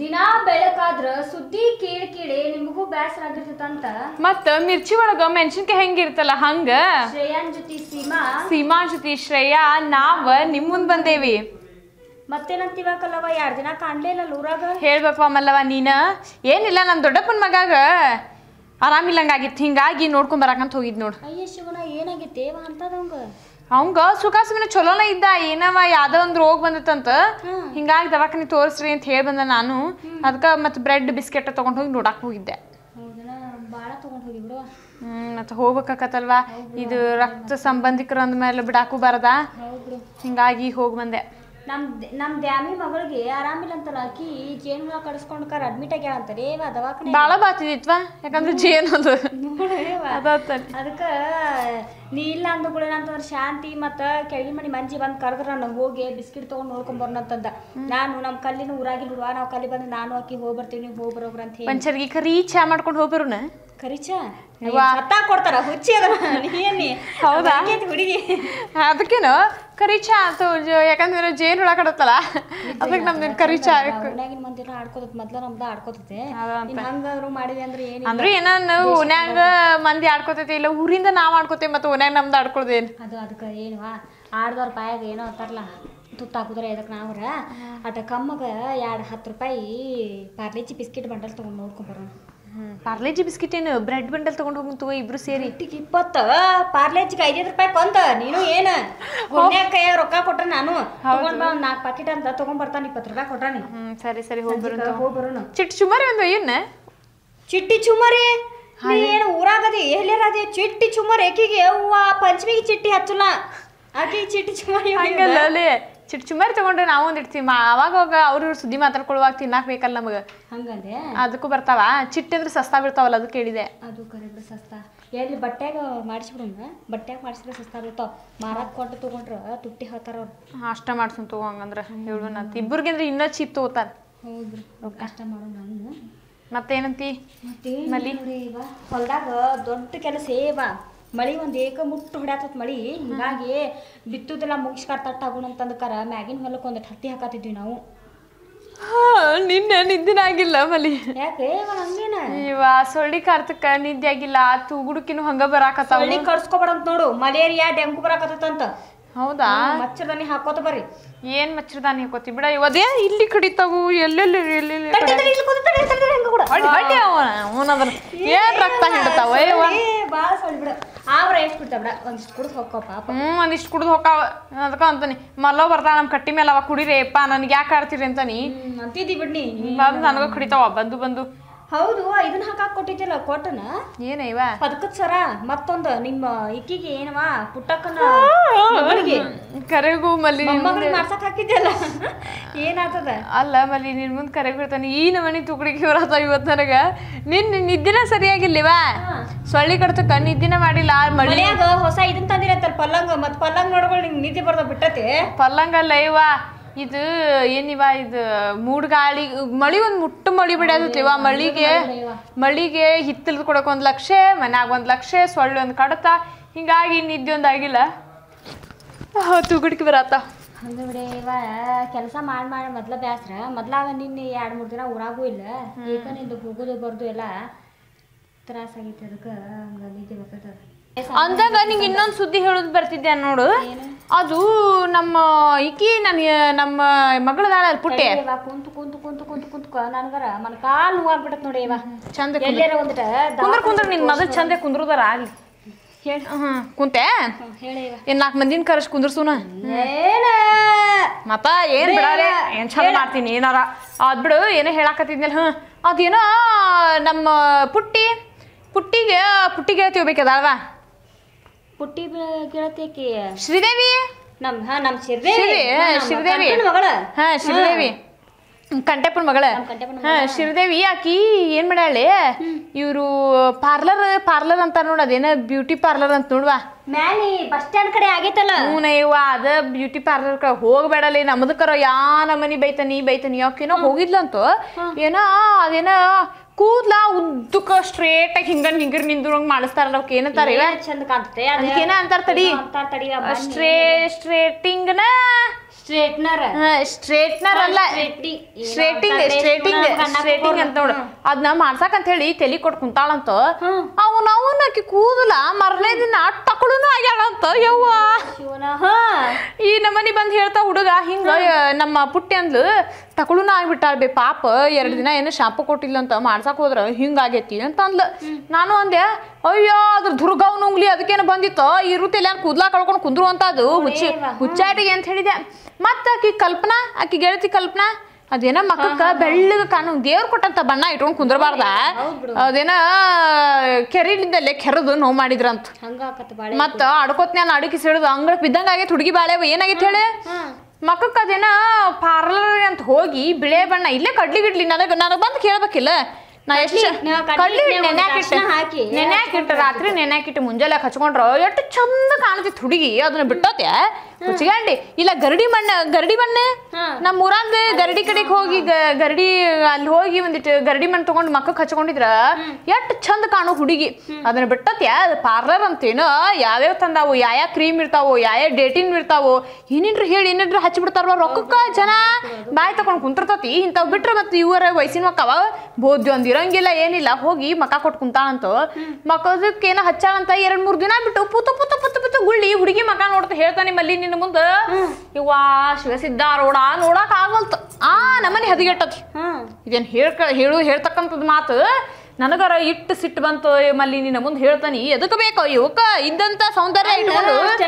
ದಿನಾ ಬೆಳಕಾದ್ರ ಸುದ್ದಿ ಕೇಳಿ ಕೇಳಿ ನಿಮಗೂ ಬ್ಯಾಸರ ಆಗಿರ್ತದಂತ ಮತ್ತ ಮಿರ್ಚಿ ಒಳಗ ಮೆಣಸಿನ್ಕಾಯಿ ಹೆಂಗಿರ್ತಲ್ಲ ಹಂಗ ಶ್ರೇಯಾನ್ ಜೊತೆ ಸೀಮಾ ಸೀಮಾ ಜೊತೆ ಶ್ರೇಯಾ ನಾವ ನಿಮ್ ಮುಂದ್ ಬಂದೇವಿ ಮತ್ತೇನಂತೀವ ಕಲ್ಲವ ಯಾರ್ ದಿನ ಕಾಣ್ಲಿಲ್ಲ ಇಲ್ಲ ಊರಾಗ ಹೇಳ್ಬೇಕು ಮಲ್ಲವ ನೀನ ಏನಿಲ್ಲ ನಮ್ ದೊಡ್ಡಪ್ಪನ ಮಗಾಗ ಆರಾಮಿಲ್ಲಂಗಾಗಿತ್ತು ಹಿಂಗಾಗಿ ನೋಡ್ಕೊಂಡ್ ಬರಾಕಂತ ಹೋಗಿದ್ ನೋಡ್ ಅಯ್ಯ ಶಿವನ ಏನಾಗಿತ್ತೇವ ಅಂತದಂಗ ಅವಂಗ ಸುಖ ಸುಮ್ಮನೆ ಚಲೋನ ಇದ್ದ ಏನವ ಯಾವ್ದೋ ಒಂದ್ ರೋಗ ಬಂದತ್ತಂತ ಹಿಂಗಾಗಿ ದವಾಖಾನೆ ತೋರಿಸ್ರಿ ಅಂತ ಹೇಳಿ ಬಂದ ನಾನು ಅದಕ್ಕ ಮತ್ತೆ ಬ್ರೆಡ್ ಬಿಸ್ಕೆಟ್ ತಗೊಂಡ್ ಹೋಗಿ ನೋಡಾಕ್ ಹೋಗಿದ್ದೆ ಹ್ಮ್ ಮತ್ತೆ ಹೋಗ್ಬೇಕಲ್ವಾ ಇದು ರಕ್ತ ಸಂಬಂಧಿಕರು ಅಂದ್ಮೇಲೆ ಬಿಡಾಕು ಬಾರದ ಹಿಂಗಾಗಿ ಹೋಗ್ ಬಂದೆ ನಮ್ ನಮ್ಮ ದ್ಯಾಮಿ ಮಗಳಿಗೆ ಆರಾಮಿಲ್ಲ ಅಂತಲ್ಲ ಆಕಿ ಜೇನು ಹುಳ ಕಡಿಸ್ಕೊಂಡು ಕರ್ ಅಡ್ಮಿಟ್ ಆಗ್ಯಾಳ ಅಂತಾರೆ ಏವ ದವಾಖಾನೆ ಭಾಳ ಬಾತಿದಿತ್ವ ಯಾಕಂದ್ರೆ ಜೇನು ಅದು ಅದಕ್ಕೆ ನೀ ಇಲ್ಲ ಕೂಡ ಅಂತಂದ್ರೆ ಶಾಂತಿ ಮತ್ತು ಕೆಳಗಿನ ಮನೆ ಮಂಜಿ ಬಂದು ಕರೆದ್ರೆ ನನಗೆ ಹೋಗಿ ಬಿಸ್ಕಿಟ್ ತೊಗೊಂಡು ನೋಡ್ಕೊಂಡ್ ಅಂತಂದ ನಾನು ನಮ್ಮ ಕಲ್ಲಿನ ಊರಾಗಿ ಬಿಡುವ ನಾವು ಕಲ್ಲಿ ಬಂದು ನಾನು ಆಕಿ ಹೋಗಿ ಬರ್ತೀವಿ ನೀವು ಹೋಗಿ ಬರೋಗ್ರ ಅಂತ ಹೇಳಿ ಪಂಚರ್ಗಿ ಕರಿ ಚಾ ಮಾಡ್ಕೊಂಡು ಹೋಗ್ಬರೋಣ ಕರಿ ಚಾ ಕೊಡ್ತಾರ ಹುಚ್ಚಿ ಅದನ್ನ ಏನಿ ಹೌದಾ ಹುಡುಗಿ ಅದಕ್ಕೇನು ಕರಿಚಾ ಅಂತ ಯಾಕಂದ್ರೆ ಜೇನು ಹುಳ ಕಡತ್ತಲ್ಲ ಅದಕ್ಕೆ ನಮ್ದು ಕರಿಚಾ ಮನ್ಯಾಗಿನ ಮಂದಿ ಎಲ್ಲ ಆಡ್ಕೋತೈತಿ ಮೊದ್ಲ ನಮ್ದ ಆಡ್ಕೋತೈತಿ ಹಂಗಾದ್ರು ಮಾಡಿದೆ ಅಂದ್ರೆ ಏನು ಅಂದ್ರೆ ಏನ ಓನ್ಯಾಗ ಮಂದಿ ಆಡ್ಕೋತೈತಿ ಇಲ್ಲ ಊರಿಂದ ನಾವ್ ಆಡ್ಕೋತೇವಿ ಮತ್ತೆ ಓನ್ಯಾಗ ನಮ್ದು ಆಡ್ಕೊಳ್ದೇನು ಅದು ಅದಕ್ಕೆ ಏನು ಆಡ್ದವ್ರ ಪಾಯಾಗ ಏನೋ ಅಂತಾರಲ್ಲ ತುತ್ತು ಹಾಕಿದ್ರೆ ಇದಕ್ಕೆ ನಾವ್ರ ಅಟ ಕಮ್ಮಗ ಎರಡ್ ಹತ್ತು ರೂಪಾಯಿ ಪಾರ್ಲೇಜಿ ಬಿಸ್ಕಿಟ್ ಬಂಡಲ್ ತೊಗೊಂಡು ನೋಡ್ಕೊಂಬರೋಣ ಪಾರ್ಲೇಜಿ ಬಿಸ್ಕಿಟ್ ಏನು ಬ್ರೆಡ್ ಬಂಡಲ್ ತಗೊಂಡು ಹೋಗಿ ತಗೋ ಇಬ್ರು ಸೇರಿ ಇಪ್ಪತ್ತು ಪಾರ್ಲೇಜಿಗೆ ಐದೈದು ರೂಪಾಯಿ ಕೊಂದ ನೀನು ಏನು ಕೈಯ ರೊಕ್ಕ ಕೊಟ್ರೆ ನಾನು ತಗೊಂಡ್ ನಾಲ್ಕು ಪಾಕಿಟ್ ಅಂತ ತಗೊಂಡ್ ಬರ್ತಾನೆ ಇಪ್ಪತ್ತು ರೂಪಾಯಿ ಕೊಟ್ಟಾನೆ ಸರಿ ಸರಿ ಹೋಗಿ ಬರೋಣ ಹೋಗಿ ಬರೋಣ ಚಿಟ್ಟಿ ಚುಮರಿ ಒಂದು ಏನ ಚಿಟ್ಟಿ ಚುಮರಿ ಏನು ಊರಾಗದಿ ಎಲ್ಲೇರಾದಿ ಚಿಟ್ಟಿ ಚುಮರಿ ಏಕಿಗೆ ಹೂವ ಪಂಚಮಿಗೆ ಚಿಟ್ಟಿ ಹಚ್ಚಲ್ಲ ಆಕೆ ಚಿಟ್ಟು ಚುಮಾರಿ ಹಂಗಲ್ಲ ಅಲ್ಲಿ ಚಿಟ್ ಚುಮಾರಿ ತಗೊಂಡ್ರೆ ನಾವು ಒಂದ್ ಇಡ್ತೀವಿ ಅವಾಗ ಅವ್ರ ಸುದ್ದಿ ಮಾತಾಡ್ಕೊಳ್ಳುವಾಗ ತಿನ್ನಾಕ್ ಬೇಕಲ್ಲ ನಮಗ ಹಂಗಂದೆ ಅದಕ್ಕೂ ಬರ್ತಾವ ಚಿಟ್ ಅಂದ್ರೆ ಸಸ್ತಾ ಬಿಡ್ತಾವಲ್ಲ ಅದು ಕೇಳಿದೆ ಅದು ಕರೆಕ್ಟ್ ಸಸ್ತಾ ಎಲ್ಲಿ ಬಟ್ಟ್ಯಾಗ ಮಾಡಿಸ್ಬಿಡೋಣ ಬಟ್ಟ್ಯಾಗ ಮಾಡಿಸಿದ್ರೆ ಸಸ್ತಾ ಬೀಳ್ತಾವ ಮಾರಾಕ್ ಕೊಟ್ಟು ತಗೊಂಡ್ರ ತುಟ್ಟಿ ಹೋತಾರ ಅವ್ರು ಅಷ್ಟ ಮಾಡ್ಸೋಣ ತಗೋ ಹಂಗಂದ್ರೆ ಹೇಳೋಣ ಇಬ್ಬರಿಗೆ ಅಂದ್ರೆ ಇನ್ನೂ ಚೀಪ್ ತಗೋತಾರ ಹೌದ್ರಿ ಕಷ್ಟ ಮಾಡೋಣ ನಾನು ಮತ್ತೇನಂತಿ ಮಲಿ ಹೊಲ್ದಾಗ ದೊಡ್ಡ ಕೆಲಸ ಏವಾ ಮಳಿ ಒಂದು ಏಕ ಮುಟ್ಟು ಹೊಡ್ಯಾತತ್ ಮಳಿ ಹಿಂಗಾಗಿ ಬಿತ್ತುದೆಲ್ಲ ಮುಗಿಸ್ಕಾರ ತಟ್ಟ ಆಗುಣಂತಂದಕಾರ ಮ್ಯಾಗಿನ ಹೊಲಕ್ಕೆ ಒಂದ್ ಹತ್ತಿ ಹಾಕತಿದ್ವಿ ನಾವು ನಿನ್ನೆ ನಿದ್ದಿನ ಆಗಿಲ್ಲ ಮಳಿ ಯಾಕೆ ಇವ ಸೊಳ್ಳಿ ಕಾರ್ತಕ್ಕ ನಿದ್ದೆ ಆಗಿಲ್ಲ ತೂಗುಡುಕಿನ ಹಂಗ ಬರಾಕತ್ತಿ ಕರ್ಸ್ಕೊಬಾರ ನೋಡು ಮಲೇರಿಯಾ ಡೆಂಗು ಬರಾಕತ್ತಂತ ಹೌದಾ ಮಚ್ಚರದಾನಿ ಹಾಕೋತ ಬರ್ರಿ ಏನ್ ಮಚ್ಚರದಾನಿ ಹಾಕೋತಿ ಬಿಡ ಇವದೇ ಇಲ್ಲಿ ಕಡಿತಾವು ಎಲ್ಲೆಲ್ಲಿ ಎಲ್ಲೆಲ್ಲಿ ಏನ್ ರಕ್ತ ಹಿಡ್ತಾವ ಭಾಳ ಬಿಡ ಒಂದಿಷ್ಟು ಕುಡ್ದು ಹೋಗ್ಕೋ ಪಾಪ ಹ್ಞೂ ಒಂದಿಷ್ಟು ಕುಡ್ದು ಹೋಗ್ಕಾವ ಅದಕ್ಕೆ ಅಂತಾನೆ ಮಲ್ಲೋ ಬರ್ತಾಳ ನಮ್ಮ ಕಟ್ಟಿ ಮೇಲೆ ಅವ ಕುಡಿರಿ ಅಪ್ಪ ನನಗೆ ಯಾಕೆ ಆಡ್ತೀರಿ ಅಂತಾನೆ ಅಂತಿದ್ದಿ ಬಿಡ್ನಿ ನನಗೂ ಕಡಿತಾವ ಬಂದು ಬಂದು ಹೌದು ಇದನ್ನ ಹಾಕಾಕ್ ಕೊಟ್ಟಿದ್ದಿಲ್ಲ ಕೊಟ್ಟನ ಏನ ಇವ ಸರ ಮತ್ತೊಂದು ನಿಮ್ಮ ಇಕ್ಕಿಗೆ ಏನವ ಪುಟ್ಟಕ್ಕನ ಕರೆಗೂ ಮಲ್ಲಿ ಮಾಡ್ಸಕ್ ಹಾಕಿದ್ಯಲ್ಲ ಏನಾಗ್ತದ ಅಲ್ಲ ಮಲ್ಲಿ ನಿನ್ ಮುಂದ್ ಕರೆಗೂ ಬಿಡ್ತಾನೆ ಈ ನಮನಿ ತುಕಡಿಗೆ ಬರತ ಇವತ್ ನನಗ ನಿನ್ ನಿದ್ದಿನ ಸರಿಯಾಗಿಲ್ಲವಾ ಸೊಳ್ಳಿ ಕಡತಕ್ಕ ನಿದ್ದಿನ ಮಾಡಿಲ್ಲ ಮಳಿಯಾಗ ಹೊಸ ಇದನ್ ತಂದಿರತ್ತಾರ ಪಲ್ಲಂಗ ಮತ್ ಪಲ್ಲಂಗ ನೋಡ್ಕೊಳ್ಳಿ ನಿಂಗೆ ನಿದ್ದೆ ಬರ್ದ ಬಿಟ್ಟತಿ ಪಲ್ಲಂಗ ಅಲ್ಲ ಇವಾ ಇದು ಏನಿವ ಇದು ಗಾಳಿ ಮಳಿ ಒಂದ್ ಮುಟ್ಟು ಮಳಿ ಬಿಡೋದಿತ್ಲಿವ ಮಳಿಗೆ ಮಳಿಗೆ ಹಿತ್ತಲ್ ಕೊಡಕ್ ಒಂದ್ ಲಕ್ಷ ಮನ್ಯಾಗ ಒಂದ್ ಲಕ್ಷ ಸೊಳ್ಳೆ ಒಂದ್ ಕಡತ ಹಿಂಗಾಗಿ ನಿದ್ದೆ ಒಂದ್ ಆಗಿಲ್ಲ ತುಗುಡ್ಕಿ ಬರತ್ತ ಹಂಗ ಬಿಡಿ ಇವ ಕೆಲಸ ಮಾಡಿ ಮಾಡಿ ಮೊದ್ಲ ಬ್ಯಾಸ್ರ ಮೊದ್ಲಾಗ ನಿನ್ನೆ ಎರಡ್ ಮೂರ್ ದಿನ ಊರಾಗೂ ಇಲ್ಲ ಈಗ ನಿಂದು ಬರ್ದು ಎಲ್ಲ ಆಗಿತ್ತು ಅದಕ್ಕೆ ಹಂಗ ನಿದ್ದೆ ಬರ್ತದ ಅಂದಾಗ ನಿಂಗೆ ಇನ್ನೊಂದು ಸುದ್ದಿ ಹೇಳೋದು ಬರ್ತಿದ್ದೆ ನೋಡು ಅದು ನಮ್ಮ ಇಕ್ಕಿ ನನಗೆ ನಮ್ಮ ಮಗಳದಾಳ ಪುಟ್ಟೆ ಕುಂತು ಕುಂತು ಕುಂತು ಕುಂತು ಕುಂತು ಮನ ನೋಡಿ ಇವ ಚಂದ ಕುಂದ್ರ ಕುಂದ್ರ ನಿನ್ ಮಗಳು ಚಂದ ಕುಂದ್ರದಾರ ಆಗ್ಲಿ ಕುಂತೆ ಏನ್ ನಾಲ್ಕು ಮಂದಿನ ಕರೆಸ್ ಕುಂದ್ರಸೂನ ಮತ್ತ ಏನ್ ಬಿಡಾರೆ ಏನ್ ಚಂದ ಮಾಡ್ತೀನಿ ಏನಾರ ಅದ್ಬಿಡು ಬಿಡು ಏನೋ ಹೇಳಾಕತ್ತಿದ್ನಲ್ಲ ಹ್ಞೂ ಅದೇನೋ ನಮ್ಮ ಪುಟ್ಟಿ ಪುಟ್ಟಿಗೆ ಪುಟ್ಟಿಗೆ ತಿಳ್ಬೇಕದಲ್ವಾ ಪುಟ್ಟಿ ಗೆಳತಿ ಶ್ರೀದೇವಿ ನಮ್ ಹಾ ನಮ್ ಶಿರದೇವಿ ಶ್ರೀದೇವಿ ಮಗಳ ಹಾ ಶ್ರೀದೇವಿ ಕಂಟೆಪುರ ಮಗಳ ಹಾ ಶ್ರೀದೇವಿ ಆಕಿ ಏನ್ ಮಾಡ್ಯಾಳೆ ಇವ್ರು ಪಾರ್ಲರ್ ಪಾರ್ಲರ್ ಅಂತ ನೋಡ ಅದೇನ ಬ್ಯೂಟಿ ಪಾರ್ಲರ್ ಅಂತ ನೋಡ್ವಾ ಮ್ಯಾಲೆ ಬಸ್ ಸ್ಟ್ಯಾಂಡ್ ಕಡೆ ಆಗೈತಲ್ಲ ಹ್ಞೂ ಅದ ಬ್ಯೂಟಿ ಪಾರ್ಲರ್ ಕಡೆ ಹೋಗ್ಬೇಡಲಿ ನಮ್ದಕ್ಕರ ಯಾ ನಮನಿ ಬೈತಾನಿ ಬೈತಾನಿ ಯಾಕೇನೋ ಹೋಗಿದ್ಲಂತ ಏನೋ ಅದೇನೋ ಕೂದ್ಲ ಉದ್ದಕ್ಕ ಸ್ಟ್ರೇಟ್ ಆಗಿ ಹಿಂಗನ್ ಹಿಂಗರ್ ನಿಂದ್ರಂಗ್ ಮಾಡಿಸ್ತಾರಲ್ಲ ಅವ್ಕೆ ಏನಂತಾರ ಚಂದ ಕಾಣ್ತತೆ ಅದಕ್ಕೇನ ಅಂತಾರ ತಡಿ ಸ್ಟ್ರೇ ಸ್ಟ್ರೇಟಿಂಗ್ ನ ಸ್ಟ್ರೇಟ್ನರ್ ಸ್ಟ್ರೇಟ್ನರ್ ಅಲ್ಲ ಸ್ಟ್ರೇಟಿಂಗ್ ಸ್ಟ್ರೇಟಿಂಗ್ ಸ್ಟ್ರೇಟಿಂಗ್ ಅಂತ ನೋಡು ಅದನ್ನ ಮಾಡ್ಸಕ್ ಅಂತ ಹೇಳಿ ತಲೆ ಕೊಟ್ಟು ಕುಂತಾಳಂತ ಅವನ ಅವನು ಆಕಿ ಕೂದಲ ಮರನೇ ದಿನ ತಕಳುನು ಆಗ್ಯಾಳಂತ ಯವ್ವ ಈ ನಮ್ಮನಿ ಬಂದು ಹೇಳ್ತಾ ಹುಡುಗ ಹಿಂಗ ನಮ್ಮ ಪುಟ್ಟಿ ಅಂದ್ಲು ತಕೊಳುನ ಆಗ್ಬಿಟ್ಟಾಳ ಬೇ ಪಾಪ ಎರಡು ದಿನ ಏನು ಶಾಂಪು ಕೊಟ್ಟಿಲ್ಲ ಅಂತ ಮಾಡ್ಸಕ್ ಹೋದ್ರ ಆಗೇತಿ ಅಂತ ಅಂದ್ಲ ನಾನು ಅಂದೆ ಅಯ್ಯೋ ಅದ್ರ ದುರ್ಗಾವ್ ನುಂಗ್ಲಿ ಅದಕ್ಕೇನು ಬಂದಿತ್ತು ಇರುತ್ತೆ ಎಲ್ಲ ಕೂದ್ಲಾ ಕಳ್ಕೊಂಡು ಕುಂದ್ರು ಅಂತ ಅದು ಹುಚ್ಚಿ ಹುಚ್ಚಾಟಿಗೆ ಅಂತ ಹೇಳಿದೆ ಮತ್ತೆ ಆಕಿ ಕಲ್ಪನಾ ಆಕಿ ಗೆಳತಿ ಕಲ್ಪನಾ ಅದೇನ ಮಕ್ಕಕ್ಕ ಬೆಳ್ಳಗ ಕಾಣು ದೇವ್ರು ಕೊಟ್ಟಂತ ಬಣ್ಣ ಇಟ್ಕೊಂಡು ಕುಂದ್ರಬಾರ್ದ ಅದೇನ ಕೆರಿಲಿಂದಲೇ ಕೆರದು ನೋವು ಮಾಡಿದ್ರಂತ ಮತ್ತ ಅಡ್ಕೋತ್ನ ಅಡಕಿ ಸಿಡಿದು ಅಂಗಳಕ್ ಬಿದ್ದಂಗ ಆಗೈತೆ ಹುಡುಗಿ ಬಾಳೆ ಏನಾಗೈತೆ ಹೇಳಿ ಮಕ್ಕಕ್ಕೆ ಅದೇನ ಪಾರ್ಲರ್ ಅಂತ ಹೋಗಿ ಬಿಳೆ ಬಣ್ಣ ಇಲ್ಲೇ ಕಡ್ಲಿ ಗಿಡ್ಲಿ ನನಗೆ ನನಗೆ ಬಂದು ಕೇಳ್ಬೇಕಿಲ್ಲ ನಾ ಎಷ್ಟು ಕಡ್ಲಿ ರಾತ್ರಿ ನೆನ್ಯಾಕಿಟ್ಟು ಮುಂಜಾನೆ ಹಚ್ಕೊಂಡ್ರ ಎಷ್ಟು ಚಂದ ಕಾಣತಿ ಹುಡುಗಿ ಅದನ್ನ ಬಿಟ್ಟೋತ್ಯಾ ಮುಚ್ಚಿಗಂಡಿ ಇಲ್ಲ ಗರಡಿ ಮಣ್ಣ ಗರಡಿ ಮಣ್ಣ ನಮ್ಮ ಊರಂದ ಗರಡಿ ಕಡೆಗೆ ಹೋಗಿ ಗರಡಿ ಅಲ್ಲಿ ಹೋಗಿ ಒಂದಿಟ್ಟು ಗರಡಿ ಮಣ್ಣು ತಗೊಂಡು ಮಕ್ಕಕ್ಕೆ ಹಚ್ಕೊಂಡಿದ್ರ ಎಷ್ಟ್ ಚಂದ ಕಾಣು ಹುಡುಗಿ ಅದನ್ನ ಬಿಟ್ಟತ್ಯ ಪಾರ್ಲರ್ ಅಂತೇನು ಯಾವ್ಯಾವ ತಂದಾವು ಯಾವ ಕ್ರೀಮ್ ಇರ್ತಾವೋ ಯಾವ ಡೇಟಿನ್ ಇರ್ತಾವೋ ಏನೇನ್ರಿ ಹೇಳಿ ಏನೇನ್ರಿ ಹಚ್ಚಿ ಬಿಡ್ತಾರ ರೊಕ್ಕಕ್ಕ ಜನ ಬಾಯಿ ತಕೊಂಡ್ ಕುಂತಿರ್ತತಿ ಇಂತವ್ ಬಿಟ್ರ ಮತ್ತೆ ಇವರ ವಯಸ್ಸಿನ ಮಕ್ಕವ ಬೋದ್ಯ ಒಂದ್ ಇರಂಗಿಲ್ಲ ಏನಿಲ್ಲ ಹೋಗಿ ಮಕ್ಕ ಕೊಟ್ಟು ಕುಂತಾಳಂತ ಏನೋ ಹಚ್ಚಾಳಂತ ಎರಡ್ ಮೂರ್ ದಿನ ಬಿಟ್ಟು ಪೂತು ಪೂತು ಪುತ ಪುತ ಗುಳ್ಳಿ ಹುಡುಗಿ ಮಕ ನೋಡ್ತ ಹೇಳ್ತಾನೆ ನಿಮ್ಮಲ್ಲಿ ನಿನ್ನ ಮುಂದ ಇವ ರೋಡಾ ನೋಡಕ್ ಆಗಲ್ತ ಆ ನಮ್ಮನೆ ಹದಿಗೆಟ್ಟತಿ ಇದೇನ್ ಹೇಳ್ಕ ಹೇಳು ಹೇಳ್ತಕ್ಕಂಥದ್ ಮಾತು ನನಗರ ಇಟ್ಟು ಸಿಟ್ಟು ಬಂತು ಮಲ್ಲಿ ನಿನ್ನ ಮುಂದೆ ಹೇಳ್ತಾನೆ ಎದಕ್ಕೆ ಬೇಕೋ ಯುವಕ ಇದ್ದಂತ ಸೌಂದರ್ಯ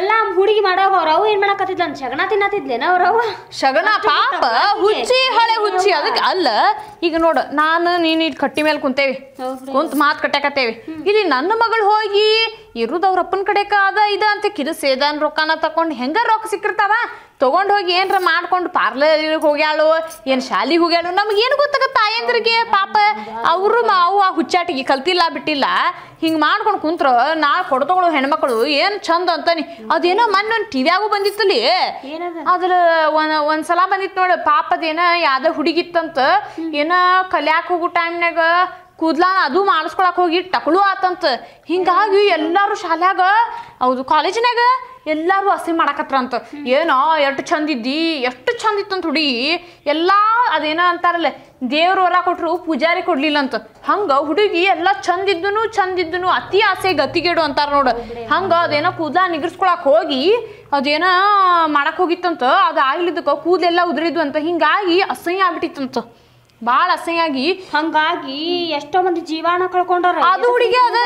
ಎಲ್ಲ ಹುಡುಗಿ ಮಾಡೋವ ಏನ್ ಮಾಡಕತ್ತಿದ್ಲ ಶಗನ ತಿನ್ನತ್ತಿದ್ಲೇನ ಶಗಣ ಪಾಪ ಹುಚ್ಚಿ ಹಳೆ ಹುಚ್ಚಿ ಅದಕ್ಕೆ ಅಲ್ಲ ಈಗ ನೋಡು ನಾನು ನೀನು ಇಲ್ಲಿ ಕಟ್ಟಿ ಮೇಲೆ ಕುಂತೇವಿ ಕುಂತ ಮಾತ್ ಕಟ್ಟಾಕತ್ತೇವಿ ಇಲ್ಲಿ ನನ್ನ ಮಗಳು ಹೋಗಿ ಇರುದವ್ರ ಅಪ್ಪನ ಕಡೆಕ ಅದ ಇದ ಅಂತ ಕಿರಿಸೇದಾನ್ ರೊಕ್ಕನ ತಕೊಂಡು ಹೆಂಗ ರೊಕ್ಕ ಸಿಕ್ಕಿರ್ತಾವ ತಗೊಂಡು ಹೋಗಿ ಏನರ ಮಾಡ್ಕೊಂಡು ಪಾರ್ಲರ್ ಹೋಗ್ಯಾಳು ಏನು ಶಾಲೆಗೆ ಹೋಗ್ಯಾಳು ಏನು ಗೊತ್ತಾಗ ತಾಯಂದ್ರಿಗೆ ಪಾಪ ಅವರು ಅವು ಆ ಹುಚ್ಚಾಟಿಗೆ ಕಲ್ತಿಲ್ಲ ಬಿಟ್ಟಿಲ್ಲ ಹಿಂಗೆ ಮಾಡ್ಕೊಂಡು ಕುಂತ್ರ ನಾ ಕೊಡ್ತಗಳು ಹೆಣ್ಮಕ್ಳು ಏನು ಚಂದ ಅಂತಾನೆ ಅದೇನೋ ಮೊನ್ನೆ ಒಂದು ಟಿವಿಯಾಗು ಬಂದಿತ್ತಲ್ಲಿ ಅದ್ರ ಒಂದು ಒಂದ್ಸಲ ಬಂದಿತ್ತು ಪಾಪದ ಪಾಪದೇನ ಯಾವ್ದೋ ಹುಡುಗಿತ್ತಂತ ಏನ ಕಲ್ಯಾಕ್ ಹೋಗು ಟೈಮ್ನಾಗ ಕೂದ್ಲ ಅದು ಮಾಡಿಸ್ಕೊಳಕ್ ಹೋಗಿ ಟಕಳು ಆತಂತ ಹಿಂಗಾಗಿ ಎಲ್ಲರೂ ಶಾಲ್ಯಾಗ ಹೌದು ಕಾಲೇಜಿನಾಗ ಎಲ್ಲರೂ ಹಸಿ ಅಂತ ಏನೋ ಎಷ್ಟು ಚಂದ ಇದ್ದಿ ಎಷ್ಟು ಚಂದ ಇತ್ತಂತ ಹುಡುಗಿ ಎಲ್ಲ ಅದೇನೋ ಅಂತಾರಲ್ಲ ದೇವ್ರ ಹೊರ ಕೊಟ್ಟರು ಪೂಜಾರಿ ಕೊಡ್ಲಿಲ್ಲ ಅಂತ ಹಂಗ ಹುಡುಗಿ ಎಲ್ಲ ಚಂದ ಇದ್ದನು ಚಂದ ಇದ್ದನು ಅತಿ ಆಸೆ ಗತಿಗೇಡು ಅಂತಾರ ನೋಡು ಹಂಗ ಅದೇನೋ ಕೂದಲ ನಿಗರ್ಸ್ಕೊಳಕ್ ಹೋಗಿ ಅದೇನೋ ಮಾಡಕ್ ಹೋಗಿತ್ತಂತ ಅದು ಆಗ್ಲಿದ್ದಕ್ಕ ಕೂದೆಲ್ಲ ಉದುರಿದ್ವು ಅಂತ ಹಿಂಗಾಗಿ ಅಸಹ್ಯ ಆಗ್ಬಿಟ್ಟಿತ್ತಂತ ಬಾಳ ಆಗಿ ಹಂಗಾಗಿ ಎಷ್ಟೋ ಮಂದಿ ಜೀವನ ಕಳ್ಕೊಂಡವ್ರ ಅದು ಹುಡುಗಿ ಅದ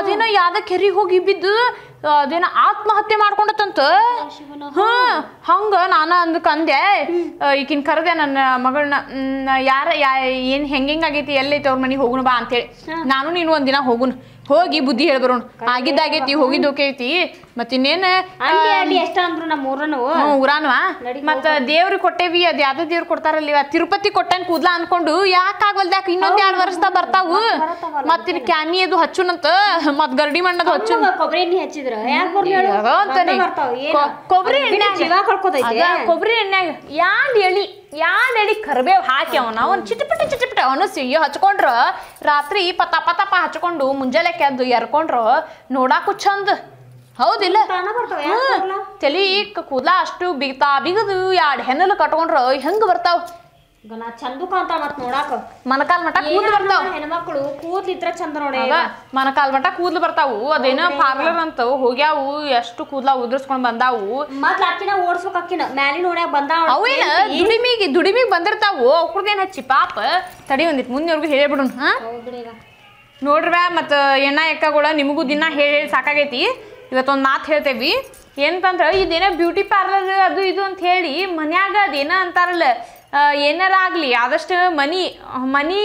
ಅದೇನೋ ಯಾವ್ದ ಕೆರಿಗೆ ಹೋಗಿ ಬಿದ್ದು ಅದೇನ ಆತ್ಮಹತ್ಯೆ ಮಾಡ್ಕೊಂಡತಂತ ಹಾ ಹಂಗ ನಾನು ಅಂದ ಕಂದೆ ಈಕಿನ ಕರೆದೆ ನನ್ನ ಮಗಳನ್ನ ಯಾರ ಏನ್ ಏನು ಆಗೈತಿ ಎಲ್ಲೈತಿ ಅವ್ರ ಮನಿಗ್ ಹೋಗುಣ ಬಾ ಅಂತೇಳಿ ನಾನು ನೀನು ಒಂದಿನ ಹೋಗುನ್ ಹೋಗಿ ಬುದ್ಧಿ ಹೇಳಿ ಬರೋಣ ಆಗಿದ್ದಾಗೈತಿ ಹೋಗಿದ್ದು ಹೋಗೈತಿ ಮತ್ತ ಇನ್ನೇನ ಎಷ್ಟ ಅಂದ್ರು ನಮ್ಮ ಊರನು ಮತ್ತ ದೇವ್ರಿ ಕೊಟ್ಟೇವಿ ಅದ್ ಯಾವ್ದ ದೇವ್ರ ಕೊಡ್ತಾರಲ್ಲಿ ತಿರುಪತಿ ಕೊಟ್ಟನ್ ಕೂದ್ಲ ಅನ್ಕೊಂಡು ಯಾಕ ಯಾಕೆ ಇನ್ನೊಂದ್ ಎರಡ್ ವರ್ಷದ ಬರ್ತಾವು ಮತ್ತ ಕ್ಯಾಮಿ ಅದು ಹಚ್ಚುನಂತ ಮತ್ ಗರ್ಡಿ ಮಣ್ಣದ ಹಚ್ಚು ಕೊಬ್ಬರಿ ಎಣ್ಣೆ ಕೊಬ್ಬರಿ ಎಣ್ಣೆ ಕೊಬ್ಬರಿ ಎಣ್ಣೆ ಯಾನ್ ಎಳಿ ಯಾನ್ ಎಳಿ ಕರ್ಬೇವ್ ಹಾಕ್ಯಾವ ನಾವು ಚಿಟಪಟ ಚಿಟ ಬಿಟ್ಟು ಅವನು ಸಿಹಿ ಹಚ್ಕೊಂಡ್ರ ರಾತ್ರಿ ಪತ ಪತಪ ಹಚ್ಕೊಂಡು ಮುಂಜಾನೆ ಕೆದ್ದು ಎರ್ಕೊಂಡ್ರ ನೋಡಾಕು ಚಂದ ಹೌದಿಲ್ಲ ತಲಿ ಕೂದಲ ಅಷ್ಟು ಬಿಗ್ತಾ ಬಿಗದು ಎರಡು ಹೆನಲು ಕಟ್ಕೊಂಡ್ರ ಹೆಂಗ್ ಬರ್ತಾವ್ ಮನಕಾಲ ನಾ ಚಂದಕ ಅಂತ ಮಟ ಕೂದ್ಲು ಬರ್ತಾವ ಹೆಣ್ಮಕ್ಳು ಚಂದ ಬರ್ತಾವು ಅದೇನೋ ಪಾರ್ಲರ್ ಅಂತ ಹೋಗ್ಯಾವು ಎಷ್ಟು ಕೂದ್ಲ ಉದ್ರಸ್ಕೊಂಡ್ ಬಂದಾವು ಮತ್ ಅಕ್ಕಿನ ಓಡ್ಸ್ಬೇಕ ಅಕ್ಕಿನ ಮ್ಯಾಲಿನ ನೋಡ್ಯಾಗ ಬಂದಾವ ಅವೇನ ದುಡಿಮಿಗೆ ದುಡಿಮಿಗೆ ಬಂದಿರ್ತಾವು ಅವ್ರದೇನ ಹಚ್ಚಿ ಪಾಪ ತಡಿ ಒಂದಿಟ್ ಮುಂದೆವರೆಗೂ ಹೇಳ್ಬಿಡೋಣ ಹಾ ನೋಡ್ರ ಮತ್ತ ಎಣ್ಣ ಎಕ್ಕಗಳ ನಿಮಗೂ ದಿನ ಹೇಳಿ ಸಾಕಾಗೈತಿ ಒಂದು ಮಾತು ಹೇಳ್ತೇವಿ ಏನಂತಂದ್ರೆ ಇದೇನ ಬ್ಯೂಟಿ ಪಾರ್ಲರ್ ಅದು ಇದು ಅಂತ ಹೇಳಿ ಮನ್ಯಾಗ ಅದೇನ ಅಂತಾರಲ್ಲ ಏನಾರ ಆಗ್ಲಿ ಆದಷ್ಟು ಮನಿ ಮನಿ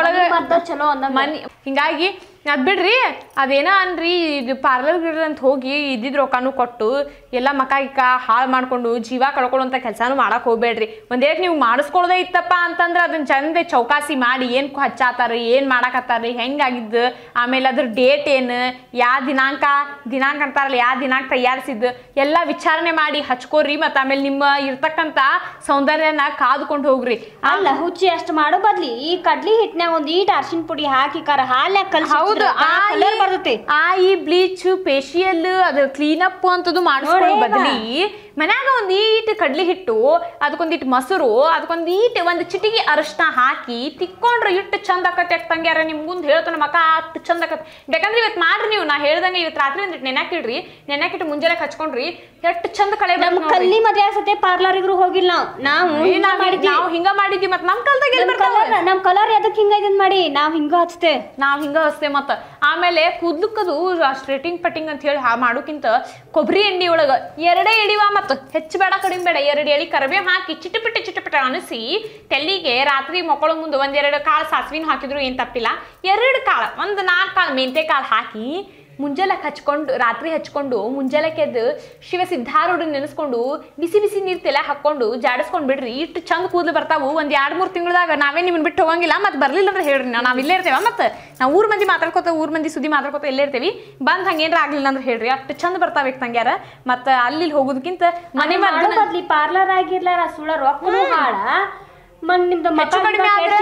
ಒಳಗೆ ಚಲೋ ಮನಿ ಹಿಂಗಾಗಿ ಅದ್ ಬಿಡ್ರಿ ಅದೇನ ಅನ್ರಿ ಇದು ಪಾರ್ಲರ್ ಗಿಡ್ರಿ ಅಂತ ಹೋಗಿ ಇದ್ದಿದ್ ರೊಕ್ಕಾನು ಕೊಟ್ಟು ಎಲ್ಲ ಮಕ ಇಕ್ಕ ಹಾಳು ಮಾಡ್ಕೊಂಡು ಜೀವ ಕಳ್ಕೊಳ್ಳುವಂಥ ಕೆಲಸನೂ ಮಾಡಕ್ಕೆ ಹೋಗ್ಬೇಡ್ರಿ ಒಂದೇ ನೀವು ಮಾಡಿಸ್ಕೊಳ್ದೆ ಇತ್ತಪ್ಪ ಅಂತಂದ್ರೆ ಅದನ್ನ ಚಂದ ಚೌಕಾಸಿ ಮಾಡಿ ಏನು ಹಚ್ಚಾತಾರೆ ಏನು ಮಾಡಾಕತ್ತಾರ್ರಿ ಹೆಂಗಾಗಿದ್ದು ಆಮೇಲೆ ಅದ್ರ ಡೇಟ್ ಏನು ಯಾವ ದಿನಾಂಕ ದಿನಾಂಕ ಅಂತಾರಲ್ಲ ಯಾವ ದಿನಾಂಕ ತಯಾರಿಸಿದ್ದು ಎಲ್ಲ ವಿಚಾರಣೆ ಮಾಡಿ ಹಚ್ಕೋರಿ ಮತ್ತು ಆಮೇಲೆ ನಿಮ್ಮ ಇರ್ತಕ್ಕಂಥ ಸೌಂದರ್ಯನ ಕಾದುಕೊಂಡು ಹೋಗ್ರಿ ಅಲ್ಲ ಹುಚ್ಚಿ ಅಷ್ಟು ಮಾಡೋ ಬದ್ಲಿ ಈ ಕಡ್ಲಿ ಹಿಟ್ನಾಗ ಒಂದು ಈಟ್ ಅರ್ಶಿನ ಪುಡಿ ಹಾಕಿಕಾರ ಹಾಲ್ಯಾಗ ಕಲ್ಸಿ ಹೌದು ಆ ಆ ಈ ಬ್ಲೀಚ್ ಫೇಶಿಯಲ್ ಅದು ಕ್ಲೀನ್ ಅಪ್ ಅಂತದು ಮಾಡೋ 不美丽。ಮನ್ಯಾಗ ಒಂದು ಈಟ್ ಕಡ್ಲಿ ಹಿಟ್ಟು ಅದಕ್ಕೊಂದಿಟ್ಟು ಮೊಸರು ಅದಕ್ಕೊಂದು ಈಟ್ ಒಂದು ಚಿಟಿಗೆ ಅರಿಶಿನ ಹಾಕಿ ತಿಕ್ಕೊಂಡ್ರೆ ಇಟ್ಟು ಚಂದ ಕತೆ ಅಕ್ಕ ತಂಗ್ಯಾರ ನಿಮ್ ಮುಂದೆ ಹೇಳ್ತಾನೆ ಮಕ್ಕ ಅಷ್ಟು ಚಂದ ಕತೆ ಯಾಕಂದ್ರೆ ಇವತ್ತು ಮಾಡ್ರಿ ನೀವು ನಾ ಹೇಳ್ದಂಗೆ ಇವತ್ತು ರಾತ್ರಿ ಒಂದಿಟ್ಟು ನೆನಕಿಡ್ರಿ ನೆನಕಿಟ್ಟು ಮುಂಜಾನೆ ಹಚ್ಕೊಂಡ್ರಿ ಎಷ್ಟು ಚಂದ ಕಳೆ ನಮ್ಮ ಕಲ್ಲಿ ಮದ್ವೆ ಪಾರ್ಲರ್ ಇದ್ರು ಹೋಗಿಲ್ಲ ನಾವು ನಾವು ಹಿಂಗ ಮಾಡಿದ್ವಿ ಮತ್ತೆ ನಮ್ಮ ಕಲ್ದಾಗ ನಮ್ಮ ಕಲರ್ ಅದಕ್ಕೆ ಹಿಂಗ ಇದನ್ ಮಾಡಿ ನಾವು ಹಿಂಗ ಹಚ್ತೆ ನಾವು ಹಿಂಗ ಹಚ್ತೆ ಮತ್ತೆ ಆಮೇಲೆ ಕುದ್ಲಕ್ಕದು ಸ್ಟ್ರೇಟಿಂಗ್ ಪಟ್ಟಿಂಗ್ ಅಂತ ಹೇಳಿ ಮಾಡೋಕ್ಕಿಂತ ಕೊಬ್ಬರಿ ಎಣ್ಣೆ ಒಳಗ ಎರಡೇ ಇಡಿವ ಹೆಚ್ಚ ಹೆಚ್ಚು ಬೇಡ ಕಡಿಮೆ ಬೇಡ ಎರಡು ಎಳಿ ಕರಿಬೇವು ಹಾಕಿ ಚಿಟಪಿಟ ಚಿಟಪಿಟ ಅನಿಸಿ ತೆಲ್ಲಿಗೆ ರಾತ್ರಿ ಮಕ್ಕಳು ಮುಂದೆ ಒಂದೆರಡು ಕಾಳು ಸಾಸಿವಿನ ಹಾಕಿದ್ರು ಏನು ತಪ್ಪಿಲ್ಲ ಎರಡು ಕಾಳು ಒಂದು ನಾಲ್ಕು ಕಾಳು ಮೆಂತೆ ಕಾಳು ಹಾಕಿ ಮುಂಜಾಲಕ್ಕೆ ಹಚ್ಕೊಂಡು ರಾತ್ರಿ ಹಚ್ಕೊಂಡು ಮುಂಜಾಲಕ್ಕೆ ಎದ್ದು ಶಿವ ಸಿದ್ಧಾರೂಢ ನೆನೆಸ್ಕೊಂಡು ಬಿಸಿ ಬಿಸಿ ನೀರು ತೆಲೆ ಹಾಕ್ಕೊಂಡು ಜಾಡಿಸ್ಕೊಂಡು ಬಿಡ್ರಿ ಇಷ್ಟು ಚಂದ ಕೂದಲು ಬರ್ತಾವು ಒಂದು ಎರಡು ಮೂರು ತಿಂಗಳದಾಗ ನಾವೇ ನಿಮ್ಮನ್ನು ಬಿಟ್ಟು ಹೋಗಂಗಿಲ್ಲ ಮತ್ತು ಬರಲಿಲ್ಲ ಅಂದ್ರೆ ಹೇಳ್ರಿ ನಾವು ಇಲ್ಲೇ ಇರ್ತೇವೆ ಮತ್ತು ನಾವು ಊರು ಮಂದಿ ಮಾತಾಡ್ಕೊತ ಊರು ಮಂದಿ ಸುದ್ದಿ ಮಾತಾಡ್ಕೊತ ಇಲ್ಲೇ ಇರ್ತೀವಿ ಬಂದು ಹಂಗೇನ್ರ ಆಗಲಿಲ್ಲ ಅಂದ್ರೆ ಹೇಳ್ರಿ ಅಷ್ಟು ಚಂದ ಬರ್ತಾವೆ ತಂಗ್ಯಾರ ಮತ್ತು ಅಲ್ಲಿ ಹೋಗೋದಕ್ಕಿಂತ ಮನೆ ಪಾರ್ಲರ್ ಆಗಿರ್ಲಾರ ಸುಳ್ಳ ರೊಕ್ಕ ಮನ್ ನಿಮ್ದು ಮಕ್ಕ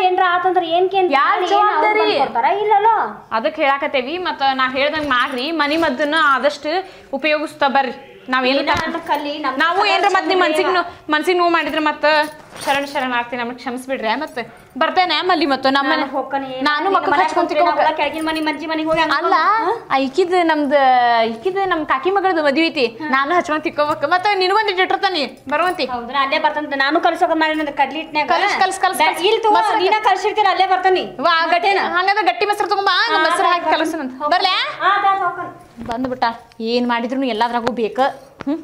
ಏನ್ರ ಆತಂದ್ರ ಏನ್ ಕೇಂದ್ರ ಯಾರು ಜವಾಬ್ದಾರಿ ಇಲ್ಲಲ್ಲ ಅದಕ್ಕೆ ಹೇಳಾಕತ್ತೇವಿ ಮತ್ತ ನಾ ಹೇಳ್ದಂಗ್ ಮಾಡ್ರಿ ಮನಿ ಮದ್ದನ್ನ ಆದಷ್ಟು ಉಪಯೋಗಿಸ್ತಾ ಬರ್ರಿ ನಾವೇನು ನಾವು ಏನ್ರ ಮತ್ತೆ ನಿಮ್ಮ ಮನ್ಸಿಗೆ ಮನ್ಸಿಗೆ ನೋವು ಮಾಡಿದ್ರೆ ಮತ್ತೆ ಶರಣ ಶರಣ ಆಗ್ತೀನಿ ನಮಗೆ ಕ್ಷಮಿಸ್ಬಿಡ್ರಿ ಮತ್ತೆ ಬರ್ತೇನೆ ಮಲ್ಲಿ ಮತ್ತು ನಮ್ಮನೆ ನಾನು ಮಕ್ಕ ಕೆಳಗಿನ ಮನೆ ಮಂಜು ಮನೆಗೆ ಹೋಗಿ ಅಲ್ಲ ಐಕಿದ್ ನಮ್ದು ಐಕಿದ್ ನಮ್ ಕಾಕಿ ಮಗಳದು ಮದ್ವಿ ಐತಿ ನಾನು ಹಚ್ಕೊಂಡ್ ತಿಕ್ಕೋಬೇಕು ಮತ್ತ ನಿನಗೊಂದು ಇಟ್ಟಿರ್ತಾನಿ ಬರುವಂತಿ ಹೌದ್ರ ಅಲ್ಲೇ ಬರ್ತಂತ ನಾನು ಕಲ್ಸೋಕ ಮಾಡಿ ಕಡ್ಲಿ ಹಿಟ್ನ್ಯಾಗ ಕಲ್ಸ್ ಕಲ್ಸ್ ಇಲ್ಲಿ ತೂ ಕಲ್ಸಿರ್ತೀರ ಅಲ್ಲೇ ಬರ್ತಾನಿ ವಾ ಗಟ್ಟಿನ ಹಂಗಂದ್ರೆ ಗಟ್ಟಿ ಮೊಸರು ತಗೊಂಬಾ ಮೊಸರು ಹಾಕಿ ಕಲ್ಸನಂತ ಬರ್ಲೇ ಬಂದ್ಬಿಟ್ಟ ಏನ್ ಮಾಡಿದ್ರು ಎಲ್ಲಾದ್ರಾಗೂ ಬೇಕು ಹ್ಮ್